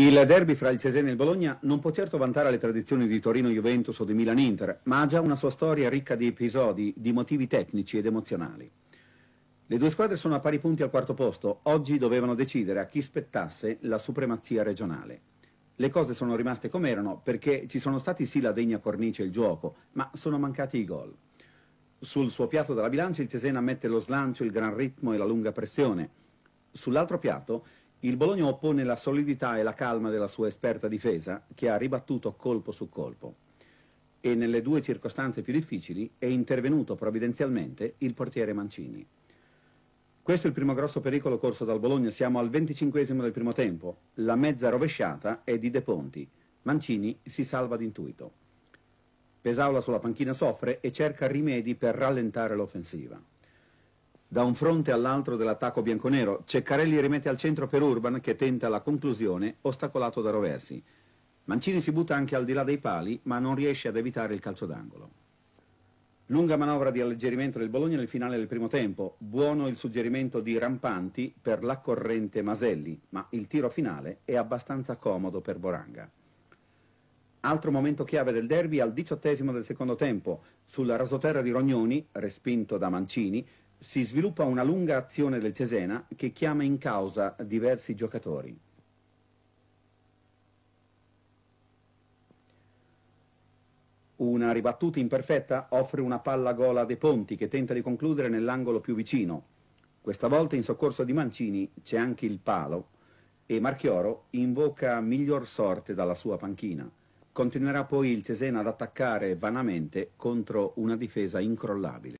Il derby fra il Cesena e il Bologna non può certo vantare le tradizioni di Torino-Juventus o di Milan-Inter, ma ha già una sua storia ricca di episodi, di motivi tecnici ed emozionali. Le due squadre sono a pari punti al quarto posto, oggi dovevano decidere a chi spettasse la supremazia regionale. Le cose sono rimaste come erano perché ci sono stati sì la degna cornice e il gioco, ma sono mancati i gol. Sul suo piatto della bilancia il Cesena mette lo slancio, il gran ritmo e la lunga pressione. Sull'altro piatto il Bologna oppone la solidità e la calma della sua esperta difesa, che ha ribattuto colpo su colpo. E nelle due circostanze più difficili è intervenuto provvidenzialmente il portiere Mancini. Questo è il primo grosso pericolo corso dal Bologna, siamo al venticinquesimo del primo tempo, la mezza rovesciata è di De Ponti, Mancini si salva d'intuito. Pesaula sulla panchina soffre e cerca rimedi per rallentare l'offensiva da un fronte all'altro dell'attacco bianconero. Ceccarelli rimette al centro per Urban che tenta la conclusione, ostacolato da Roversi. Mancini si butta anche al di là dei pali, ma non riesce ad evitare il calcio d'angolo. Lunga manovra di alleggerimento del Bologna nel finale del primo tempo. Buono il suggerimento di Rampanti per l'accorrente Maselli, ma il tiro finale è abbastanza comodo per Boranga. Altro momento chiave del derby al diciottesimo del secondo tempo. Sulla rasoterra di Rognoni, respinto da Mancini, si sviluppa una lunga azione del Cesena che chiama in causa diversi giocatori. Una ribattuta imperfetta offre una palla gola a De Ponti che tenta di concludere nell'angolo più vicino. Questa volta in soccorso di Mancini c'è anche il palo e Marchioro invoca miglior sorte dalla sua panchina. Continuerà poi il Cesena ad attaccare vanamente contro una difesa incrollabile.